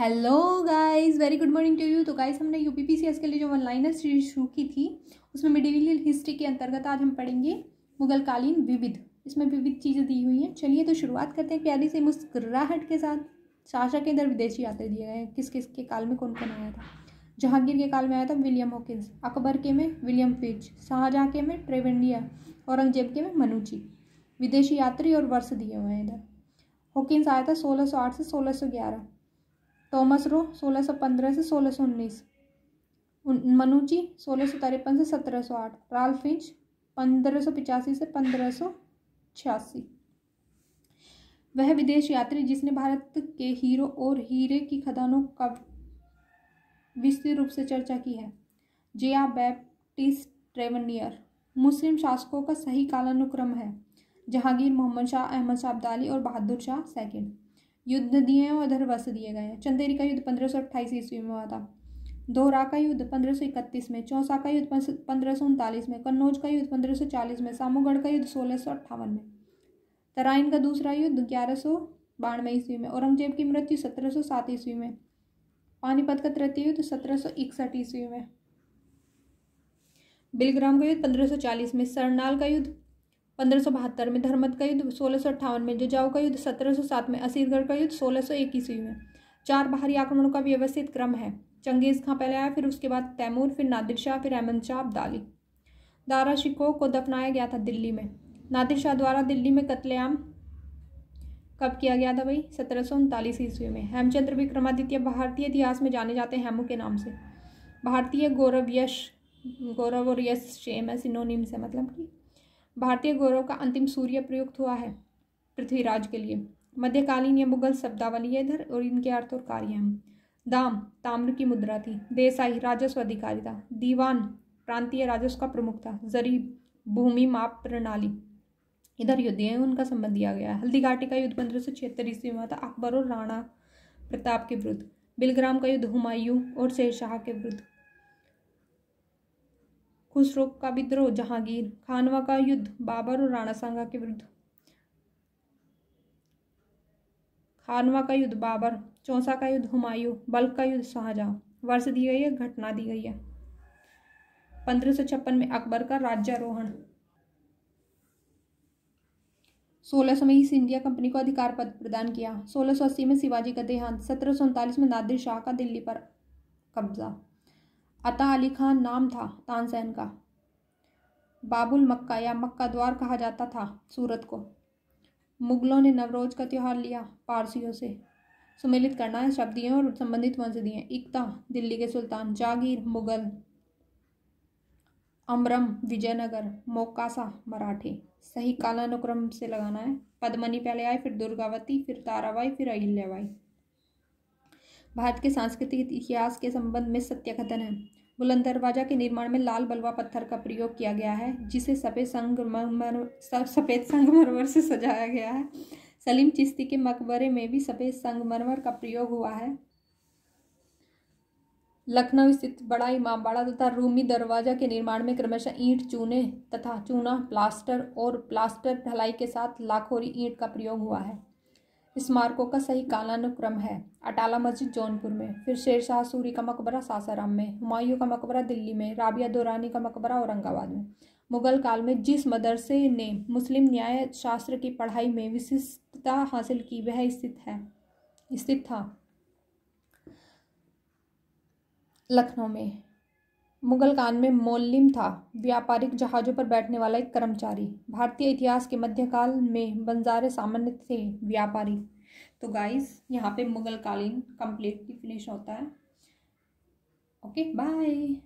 hello guys very good morning to you तो guys हमने U P के लिए जो वन लाइनर सीरीज शुरू की थी उसमें मिडिल हिस्ट्री के अंतर्गत आज हम पढ़ेंगे मुगलकालीन विविध इसमें विविध चीज़ें दी हुई हैं चलिए तो शुरुआत करते हैं प्यारी से मुस्कुराहट के साथ शासक के इधर विदेशी यात्रा दिए गए हैं किस किस के काल में कौन कौन आया था जहांगीर के काल में आया था विलियम हॉकिंस अकबर के में विलियम फिज शाहजहाँ के में ट्रेवेंडिया औरंगजेब के में मनुची विदेशी यात्री और वर्ष दिए हुए हैं इधर होकिस आया था आठ से ग्यारह थॉमस रो सोलह सौ पंद्रह से सोलह सौ उन्नीस सोलह सौ तिरपन से सत्रह सौ आठ राल फिंच पंद्रह सौ पिचासी से पंद्रह सौ छियासी वह विदेश यात्री जिसने भारत के हीरो और हीरे की खदानों का विस्तृत रूप से चर्चा की है जिया बैप्टिस्ट ट्रेवनियर मुस्लिम शासकों का सही कालानुक्रम है जहांगीर मोहम्मद शाह अहमद शाह अब्दाली और बहादुर शाह सेकेंड युद्ध दिए हैं और इधर वस दिए गए हैं चंदेरी का युद्ध पंद्रह सौ अट्ठाईस ईस्वी में हुआ था दोहरा का युद्ध पंद्रह सौ इकतीस में चौसा का युद्ध पंद्रह सौ उनतालीस में कन्नौज का युद्ध पंद्रह सौ चालीस में सामूगढ़ का युद्ध सोलह सौ अट्ठावन में तराइन का दूसरा युद्ध ग्यारह सौ बानवे ईस्वी में औरंगजेब की मृत्यु सत्रह सौ सात ईस्वी में पानीपत का तृतीय युद्ध सत्रह सौ इकसठ ईस्वी में बिलग्राम का युद्ध पंद्रह सौ चालीस में सरनाल का युद्ध पंद्रह में धर्मत का युद्ध सोलह में जुजाऊ का युद्ध सत्रह में असीरगढ़ का युद्ध सोलह ईस्वी में चार बाहरी आक्रमणों का व्यवस्थित क्रम है चंगेज खां पहले आया फिर उसके बाद तैमूर फिर नादिर शाह फिर अहमद शाह अब्दाली दारा शिकोह को दफनाया गया था दिल्ली में नादिर शाह द्वारा दिल्ली में कत्लेआम कब किया गया था भाई सत्रह सौ उनतालीस ईस्वी में हेमचंद्र विक्रमादित्य भारतीय इतिहास में जाने जाते हैं हेमू के नाम से भारतीय गौरव यश गौरव और यश शेम है सिनोनिम्स है मतलब कि भारतीय गौरव का अंतिम सूर्य प्रयुक्त हुआ है पृथ्वीराज के लिए मध्यकालीन या मुगल शब्दावली है इधर और इनके अर्थ और कार्य हैं दाम ताम्र की मुद्रा थी देसाई राजस्व अधिकारी था दीवान प्रांतीय राजस्व का प्रमुख था जरी भूमि माप प्रणाली इधर युद्ध है उनका संबंध दिया गया है हल्दीघाटी का युद्ध पंद्रह सौ छिहत्तर ईस्वी में हुआ था अकबर और राणा प्रताप के विरुद्ध बिलग्राम का युद्ध हुमायूं और शेरशाह के विरुद्ध खुसरो का विद्रोह जहांगीर खानवा का युद्ध बाबर और राणा सांगा के विरुद्ध खानवा का युद्ध बाबर चौसा का युद्ध हुमायूं बल्क का युद्ध शाहजहां वर्ष दी गई है घटना दी गई है पंद्रह में अकबर का राज्यारोहण सोलह सौ में ईस्ट इंडिया कंपनी को अधिकार पद प्रदान किया सोलह सौ अस्सी में शिवाजी का देहांत सत्रह सौ उनतालीस में नादिर शाह का दिल्ली पर कब्जा अता अली खान नाम था तानसेन का बाबुल मक्का या मक्का द्वार कहा जाता था सूरत को मुगलों ने नवरोज का त्यौहार लिया पारसियों से सुमेलित करना है शब्द और संबंधित वंश दिए इकता दिल्ली के सुल्तान जागीर मुगल अमरम विजयनगर मोकासा मराठे सही कालानुक्रम से लगाना है पद्मनी पहले आए फिर दुर्गावती फिर ताराबाई फिर अहिल्याबाई भारत के सांस्कृतिक इतिहास के संबंध में सत्याकथन है बुलंद दरवाजा के निर्माण में लाल बलवा पत्थर का प्रयोग किया गया है जिसे सफ़ेद संगमरमर सफ़ेद संगमरमर से सजाया गया है सलीम चिश्ती के मकबरे में भी सफ़ेद संगमरमर का प्रयोग हुआ है लखनऊ स्थित बड़ा इमामबाड़ा तथा रूमी दरवाजा के निर्माण में क्रमशः ईंट चूने तथा चूना प्लास्टर और प्लास्टर ढलाई के साथ लाखोरी ईंट का प्रयोग हुआ है स्मारकों का सही कालानुक्रम है अटाला मस्जिद जौनपुर में फिर शेर सूरी का मकबरा सासाराम में हुमायूं का मकबरा दिल्ली में राबिया दौरानी का मकबरा औरंगाबाद में मुगल काल में जिस मदरसे ने मुस्लिम न्याय शास्त्र की पढ़ाई में विशिष्टता हासिल की वह स्थित है स्थित था लखनऊ में मुगल काल में मोलिम था व्यापारिक जहाज़ों पर बैठने वाला एक कर्मचारी भारतीय इतिहास के मध्यकाल में बंजारे सामान्य थे व्यापारी तो गाइस यहाँ पे मुगल कालीन कंप्लीट फिनिश होता है ओके बाय